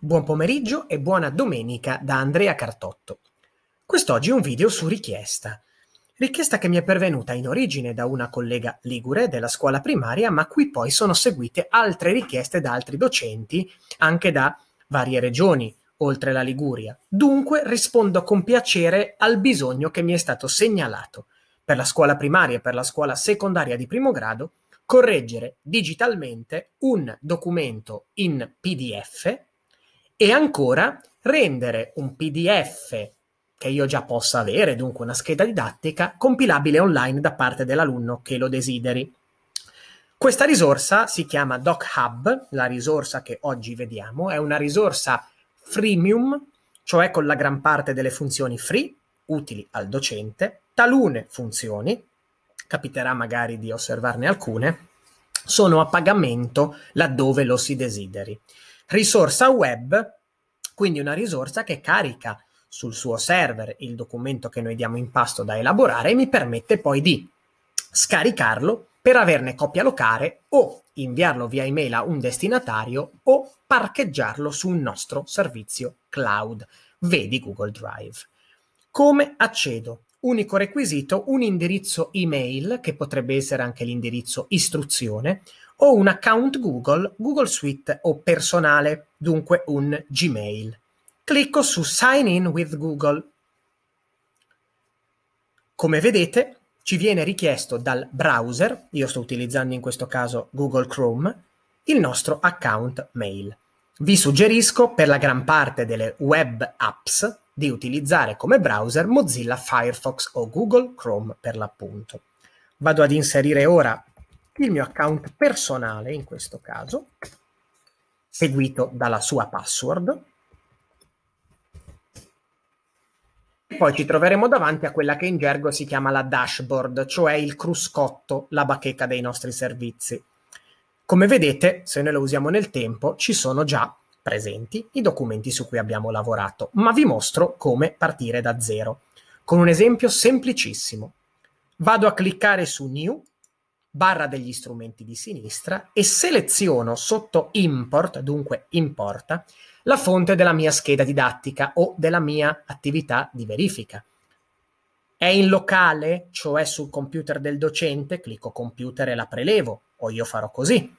Buon pomeriggio e buona domenica da Andrea Cartotto. Quest'oggi un video su richiesta. Richiesta che mi è pervenuta in origine da una collega ligure della scuola primaria, ma cui poi sono seguite altre richieste da altri docenti, anche da varie regioni, oltre la Liguria. Dunque rispondo con piacere al bisogno che mi è stato segnalato per la scuola primaria e per la scuola secondaria di primo grado correggere digitalmente un documento in PDF e ancora rendere un PDF che io già possa avere, dunque una scheda didattica, compilabile online da parte dell'alunno che lo desideri. Questa risorsa si chiama DocHub, la risorsa che oggi vediamo, è una risorsa freemium, cioè con la gran parte delle funzioni free, utili al docente, talune funzioni, capiterà magari di osservarne alcune, sono a pagamento laddove lo si desideri risorsa web, quindi una risorsa che carica sul suo server il documento che noi diamo in pasto da elaborare e mi permette poi di scaricarlo per averne copia locale o inviarlo via email a un destinatario o parcheggiarlo sul nostro servizio cloud, vedi Google Drive. Come accedo Unico requisito, un indirizzo email, che potrebbe essere anche l'indirizzo istruzione, o un account Google, Google Suite o personale, dunque un Gmail. Clicco su Sign in with Google. Come vedete, ci viene richiesto dal browser, io sto utilizzando in questo caso Google Chrome, il nostro account mail. Vi suggerisco per la gran parte delle web apps di utilizzare come browser Mozilla Firefox o Google Chrome per l'appunto. Vado ad inserire ora il mio account personale in questo caso, seguito dalla sua password. E poi ci troveremo davanti a quella che in gergo si chiama la dashboard, cioè il cruscotto, la bacheca dei nostri servizi. Come vedete, se noi lo usiamo nel tempo, ci sono già presenti i documenti su cui abbiamo lavorato, ma vi mostro come partire da zero, con un esempio semplicissimo. Vado a cliccare su New, barra degli strumenti di sinistra, e seleziono sotto Import, dunque Importa, la fonte della mia scheda didattica o della mia attività di verifica. È in locale, cioè sul computer del docente, clicco computer e la prelevo, o io farò così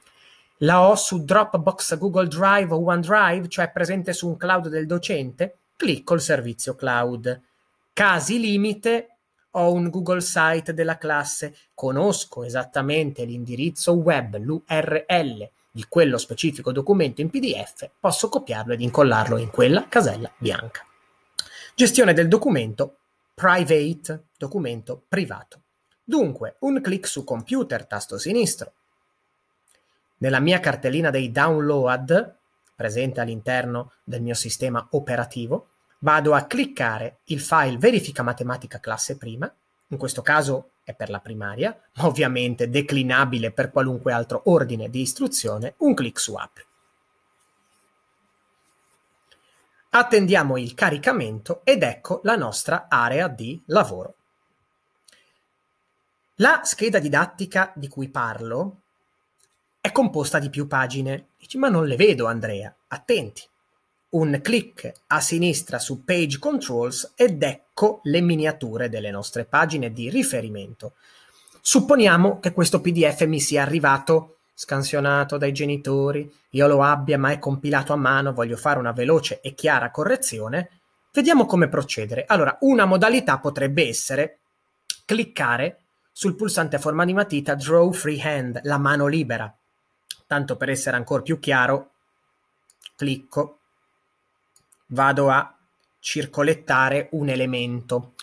la ho su Dropbox, Google Drive o OneDrive, cioè presente su un cloud del docente, clicco il servizio cloud. Casi limite, ho un Google site della classe, conosco esattamente l'indirizzo web, l'URL di quello specifico documento in PDF, posso copiarlo ed incollarlo in quella casella bianca. Gestione del documento private, documento privato. Dunque, un clic su computer, tasto sinistro, nella mia cartellina dei download, presente all'interno del mio sistema operativo, vado a cliccare il file verifica matematica classe prima, in questo caso è per la primaria, ma ovviamente declinabile per qualunque altro ordine di istruzione, un clic su apri. Attendiamo il caricamento ed ecco la nostra area di lavoro. La scheda didattica di cui parlo è composta di più pagine. Dici, ma non le vedo Andrea, attenti. Un clic a sinistra su Page Controls ed ecco le miniature delle nostre pagine di riferimento. Supponiamo che questo PDF mi sia arrivato scansionato dai genitori, io lo abbia ma è compilato a mano, voglio fare una veloce e chiara correzione, vediamo come procedere. Allora, una modalità potrebbe essere cliccare sul pulsante a forma di matita Draw Free Hand, la mano libera tanto per essere ancora più chiaro, clicco, vado a circolettare un elemento.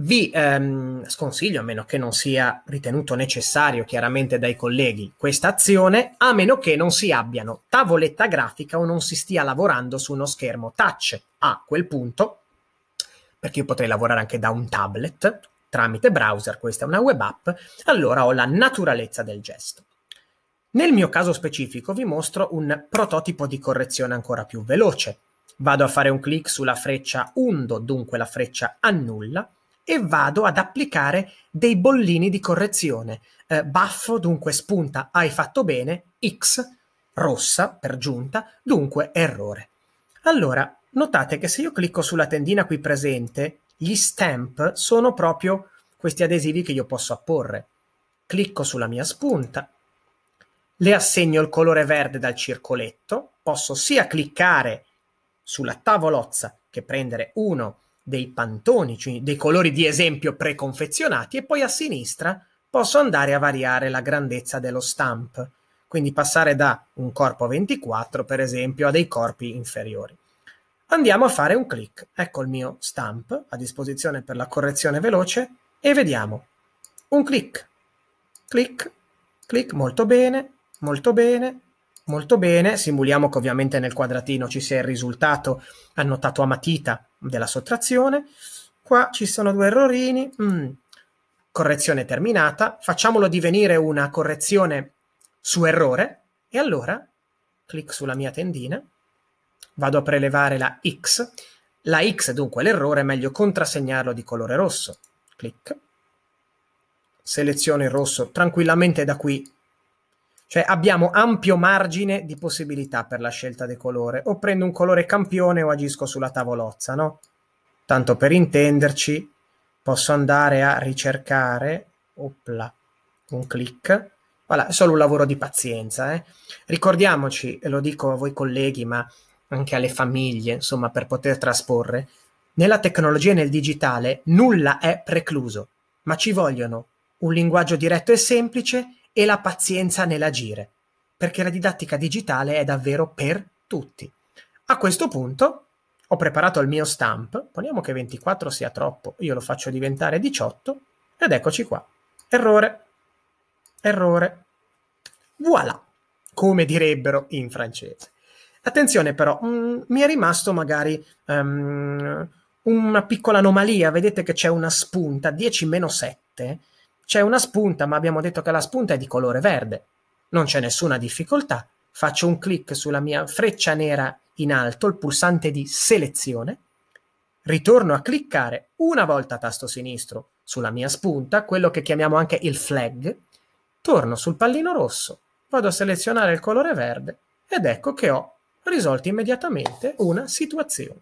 Vi ehm, sconsiglio, a meno che non sia ritenuto necessario chiaramente dai colleghi, questa azione, a meno che non si abbiano tavoletta grafica o non si stia lavorando su uno schermo touch. A quel punto, perché io potrei lavorare anche da un tablet tramite browser, questa è una web app, allora ho la naturalezza del gesto. Nel mio caso specifico vi mostro un prototipo di correzione ancora più veloce. Vado a fare un clic sulla freccia undo, dunque la freccia annulla, e vado ad applicare dei bollini di correzione. Eh, baffo, dunque spunta hai fatto bene, X, rossa per giunta, dunque errore. Allora, notate che se io clicco sulla tendina qui presente, gli stamp sono proprio questi adesivi che io posso apporre. Clicco sulla mia spunta, le assegno il colore verde dal circoletto, posso sia cliccare sulla tavolozza che prendere uno dei pantoni, cioè dei colori di esempio preconfezionati e poi a sinistra posso andare a variare la grandezza dello stamp, quindi passare da un corpo 24 per esempio a dei corpi inferiori. Andiamo a fare un clic, ecco il mio stamp a disposizione per la correzione veloce e vediamo un clic, clic, clic molto bene, molto bene, molto bene, simuliamo che ovviamente nel quadratino ci sia il risultato annotato a matita della sottrazione, qua ci sono due errorini, mm. correzione terminata, facciamolo divenire una correzione su errore e allora clic sulla mia tendina, vado a prelevare la X, la X dunque l'errore è meglio contrassegnarlo di colore rosso, clic, seleziono il rosso tranquillamente da qui cioè abbiamo ampio margine di possibilità per la scelta del colore. O prendo un colore campione o agisco sulla tavolozza, no? Tanto per intenderci, posso andare a ricercare, opla, un clic, voilà, è solo un lavoro di pazienza. Eh? Ricordiamoci, e lo dico a voi colleghi, ma anche alle famiglie, insomma, per poter trasporre, nella tecnologia e nel digitale nulla è precluso, ma ci vogliono un linguaggio diretto e semplice e la pazienza nell'agire, perché la didattica digitale è davvero per tutti. A questo punto ho preparato il mio stamp, poniamo che 24 sia troppo, io lo faccio diventare 18 ed eccoci qua. Errore, errore. Voilà, come direbbero in francese. Attenzione però, mh, mm, mi è rimasto magari um, una piccola anomalia, vedete che c'è una spunta 10-7 c'è una spunta, ma abbiamo detto che la spunta è di colore verde. Non c'è nessuna difficoltà. Faccio un clic sulla mia freccia nera in alto, il pulsante di selezione. Ritorno a cliccare una volta a tasto sinistro sulla mia spunta, quello che chiamiamo anche il flag. Torno sul pallino rosso, vado a selezionare il colore verde ed ecco che ho risolto immediatamente una situazione.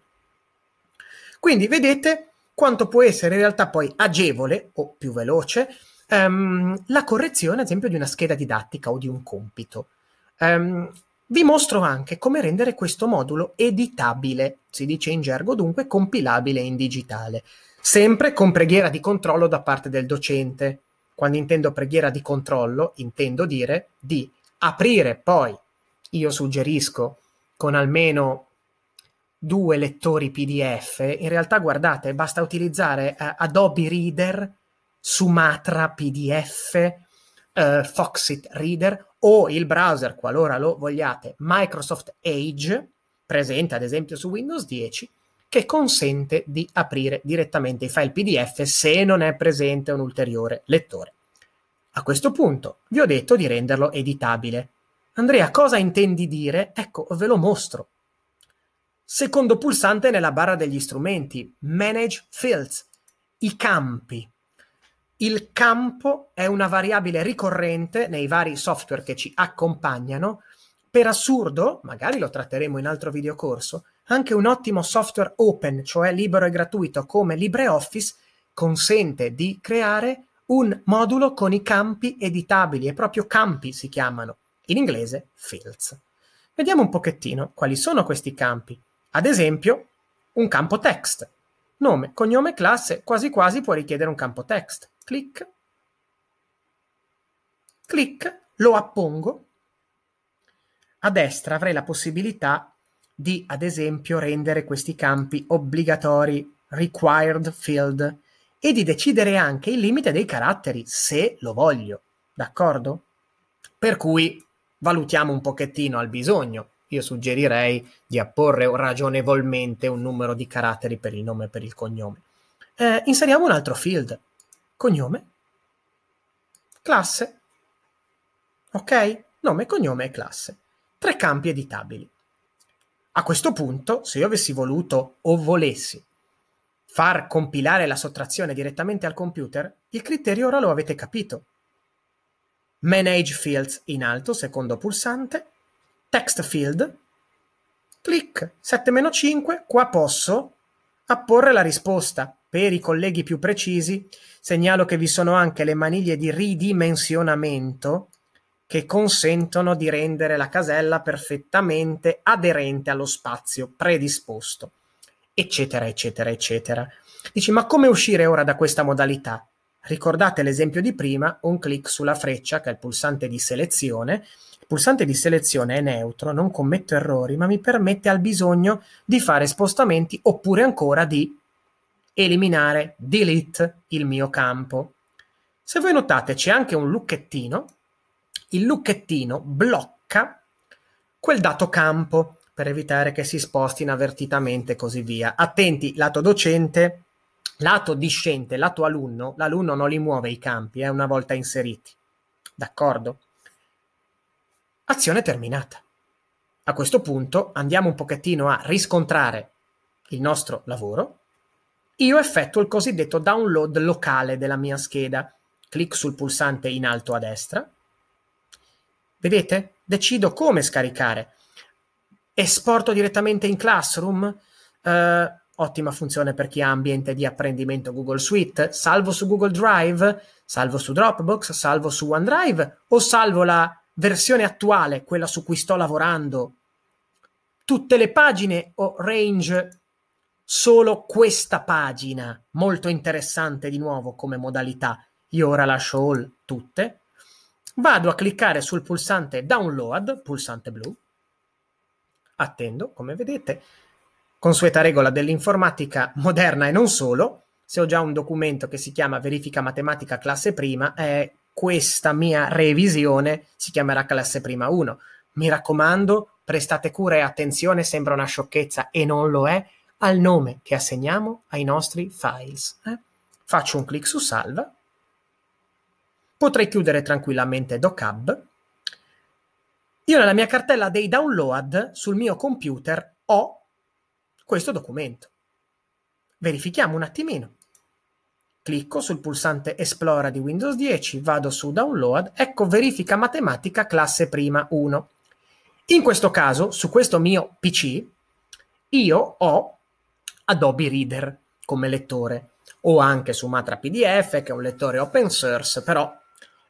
Quindi vedete quanto può essere in realtà poi agevole o più veloce um, la correzione, ad esempio, di una scheda didattica o di un compito. Um, vi mostro anche come rendere questo modulo editabile, si dice in gergo dunque compilabile in digitale, sempre con preghiera di controllo da parte del docente. Quando intendo preghiera di controllo, intendo dire di aprire poi, io suggerisco, con almeno due lettori PDF, in realtà guardate, basta utilizzare eh, Adobe Reader Sumatra PDF, eh, Foxit Reader o il browser, qualora lo vogliate, Microsoft Edge, presente ad esempio su Windows 10, che consente di aprire direttamente i file PDF se non è presente un ulteriore lettore. A questo punto vi ho detto di renderlo editabile. Andrea, cosa intendi dire? Ecco, ve lo mostro. Secondo pulsante nella barra degli strumenti, Manage Fields, i campi. Il campo è una variabile ricorrente nei vari software che ci accompagnano. Per assurdo, magari lo tratteremo in altro videocorso, anche un ottimo software open, cioè libero e gratuito come LibreOffice, consente di creare un modulo con i campi editabili e proprio campi si chiamano, in inglese fields. Vediamo un pochettino quali sono questi campi. Ad esempio, un campo text. Nome, cognome, classe, quasi quasi può richiedere un campo text clic, clic, lo appongo. A destra avrei la possibilità di, ad esempio, rendere questi campi obbligatori, required field, e di decidere anche il limite dei caratteri, se lo voglio, d'accordo? Per cui valutiamo un pochettino al bisogno. Io suggerirei di apporre ragionevolmente un numero di caratteri per il nome e per il cognome. Eh, inseriamo un altro field, cognome, classe, ok? Nome, cognome e classe. Tre campi editabili. A questo punto, se io avessi voluto o volessi far compilare la sottrazione direttamente al computer, il criterio ora lo avete capito. Manage Fields in alto, secondo pulsante, Text Field, clic, 7-5, qua posso apporre la risposta. Per i colleghi più precisi, segnalo che vi sono anche le maniglie di ridimensionamento che consentono di rendere la casella perfettamente aderente allo spazio predisposto, eccetera, eccetera, eccetera. Dici, ma come uscire ora da questa modalità? Ricordate l'esempio di prima, un clic sulla freccia, che è il pulsante di selezione. Il pulsante di selezione è neutro, non commetto errori, ma mi permette al bisogno di fare spostamenti oppure ancora di eliminare delete il mio campo. Se voi notate c'è anche un lucchettino, il lucchettino blocca quel dato campo per evitare che si sposti inavvertitamente e così via. Attenti, lato docente, lato discente, lato alunno, l'alunno non li muove i campi eh, una volta inseriti. D'accordo? Azione terminata. A questo punto andiamo un pochettino a riscontrare il nostro lavoro io effettuo il cosiddetto download locale della mia scheda. Clicco sul pulsante in alto a destra. Vedete? Decido come scaricare. Esporto direttamente in Classroom? Eh, ottima funzione per chi ha ambiente di apprendimento Google Suite. Salvo su Google Drive? Salvo su Dropbox? Salvo su OneDrive? O salvo la versione attuale, quella su cui sto lavorando? Tutte le pagine o range solo questa pagina, molto interessante di nuovo come modalità. Io ora lascio all tutte. Vado a cliccare sul pulsante download, pulsante blu. Attendo, come vedete, consueta regola dell'informatica moderna e non solo. Se ho già un documento che si chiama verifica matematica classe prima, eh, questa mia revisione si chiamerà classe prima 1. Mi raccomando, prestate cura e attenzione, sembra una sciocchezza e non lo è, al nome che assegniamo ai nostri files. Eh? Faccio un clic su salva, potrei chiudere tranquillamente docab. Io nella mia cartella dei download sul mio computer ho questo documento. Verifichiamo un attimino. Clicco sul pulsante Esplora di Windows 10, vado su Download, ecco verifica matematica classe prima 1. In questo caso, su questo mio PC, io ho Adobe Reader come lettore o anche su Matra PDF che è un lettore open source, però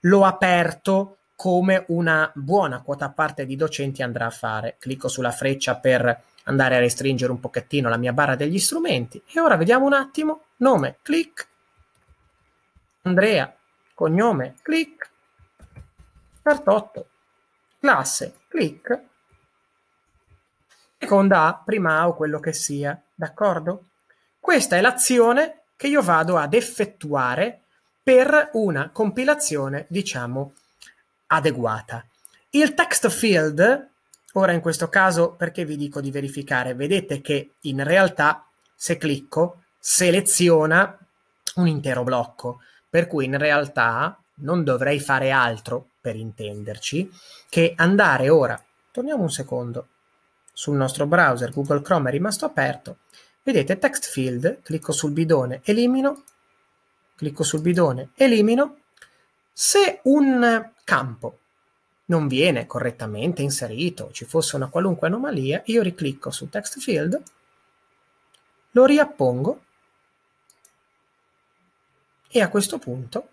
l'ho aperto come una buona quota parte di docenti andrà a fare. Clicco sulla freccia per andare a restringere un pochettino la mia barra degli strumenti e ora vediamo un attimo, nome, clic, Andrea, cognome, clic, Cartotto, classe, clic, seconda A, prima A o quello che sia, d'accordo? Questa è l'azione che io vado ad effettuare per una compilazione, diciamo, adeguata. Il text field, ora in questo caso perché vi dico di verificare, vedete che in realtà se clicco seleziona un intero blocco, per cui in realtà non dovrei fare altro, per intenderci, che andare ora, torniamo un secondo, sul nostro browser Google Chrome è rimasto aperto, vedete text field, clicco sul bidone, elimino, clicco sul bidone, elimino. Se un campo non viene correttamente inserito, ci fosse una qualunque anomalia, io riclicco su text field, lo riappongo e a questo punto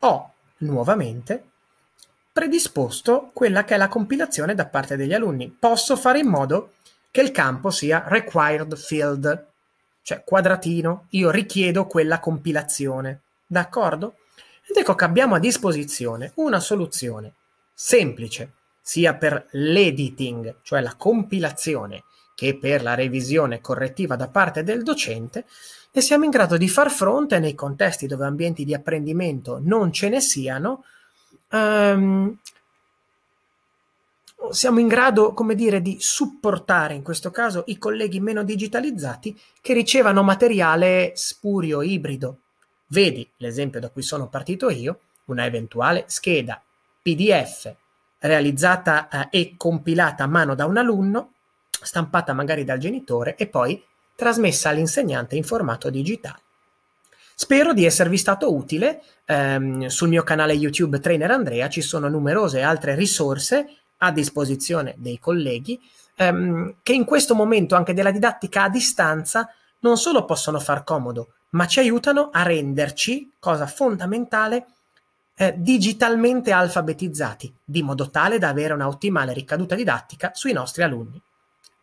ho nuovamente predisposto quella che è la compilazione da parte degli alunni. Posso fare in modo che il campo sia required field, cioè quadratino, io richiedo quella compilazione. D'accordo? Ed ecco che abbiamo a disposizione una soluzione semplice, sia per l'editing, cioè la compilazione, che per la revisione correttiva da parte del docente, e siamo in grado di far fronte nei contesti dove ambienti di apprendimento non ce ne siano ehm, siamo in grado, come dire, di supportare in questo caso i colleghi meno digitalizzati che ricevano materiale spurio, ibrido. Vedi l'esempio da cui sono partito io, una eventuale scheda PDF realizzata eh, e compilata a mano da un alunno, stampata magari dal genitore e poi trasmessa all'insegnante in formato digitale. Spero di esservi stato utile. Um, sul mio canale YouTube Trainer Andrea ci sono numerose altre risorse a disposizione dei colleghi um, che in questo momento anche della didattica a distanza non solo possono far comodo, ma ci aiutano a renderci, cosa fondamentale, eh, digitalmente alfabetizzati, di modo tale da avere una ottimale ricaduta didattica sui nostri alunni.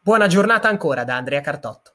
Buona giornata ancora da Andrea Cartotto.